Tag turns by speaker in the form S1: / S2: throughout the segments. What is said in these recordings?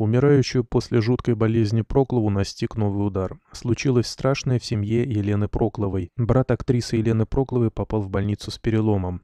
S1: Умирающую после жуткой болезни Проклову настиг новый удар. Случилось страшное в семье Елены Прокловой. Брат актрисы Елены Прокловой попал в больницу с переломом.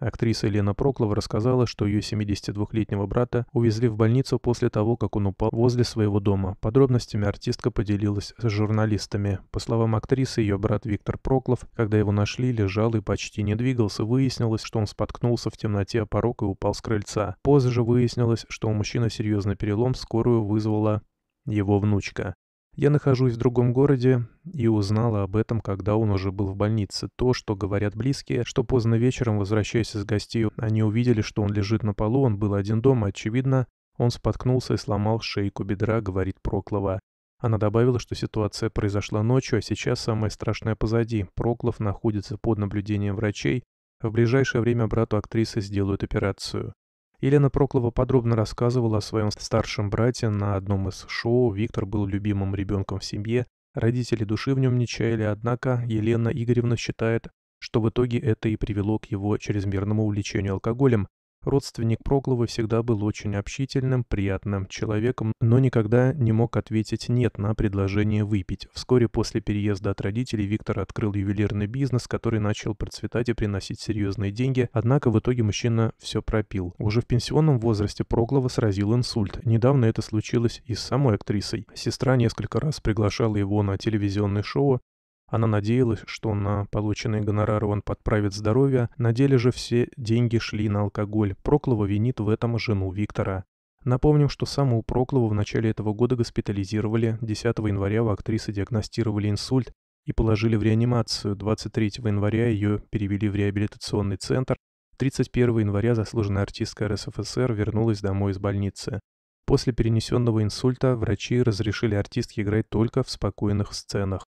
S1: Актриса Елена Проклова рассказала, что ее 72-летнего брата увезли в больницу после того, как он упал возле своего дома. Подробностями артистка поделилась с журналистами. По словам актрисы, ее брат Виктор Проклов, когда его нашли, лежал и почти не двигался. Выяснилось, что он споткнулся в темноте о порог и упал с крыльца. Позже выяснилось, что у мужчины серьезный перелом, скорую вызвала его внучка. Я нахожусь в другом городе и узнала об этом, когда он уже был в больнице. То, что говорят близкие, что поздно вечером, возвращаясь из гостей, они увидели, что он лежит на полу, он был один дома, очевидно, он споткнулся и сломал шейку бедра, говорит Проклова. Она добавила, что ситуация произошла ночью, а сейчас самое страшное позади. Проклов находится под наблюдением врачей. В ближайшее время брату актрисы сделают операцию. Елена Проклова подробно рассказывала о своем старшем брате на одном из шоу. Виктор был любимым ребенком в семье, родители души в нем не чаяли, однако Елена Игоревна считает, что в итоге это и привело к его чрезмерному увлечению алкоголем, Родственник Проглова всегда был очень общительным, приятным человеком, но никогда не мог ответить «нет» на предложение выпить. Вскоре после переезда от родителей Виктор открыл ювелирный бизнес, который начал процветать и приносить серьезные деньги, однако в итоге мужчина все пропил. Уже в пенсионном возрасте Проглова сразил инсульт. Недавно это случилось и с самой актрисой. Сестра несколько раз приглашала его на телевизионное шоу, она надеялась, что на полученные гонорары он подправит здоровье, на деле же все деньги шли на алкоголь. Проклова винит в этом жену Виктора. Напомним, что саму Проклову в начале этого года госпитализировали. 10 января у актрисы диагностировали инсульт и положили в реанимацию. 23 января ее перевели в реабилитационный центр. 31 января заслуженная артистка РСФСР вернулась домой из больницы. После перенесенного инсульта врачи разрешили артистке играть только в спокойных сценах.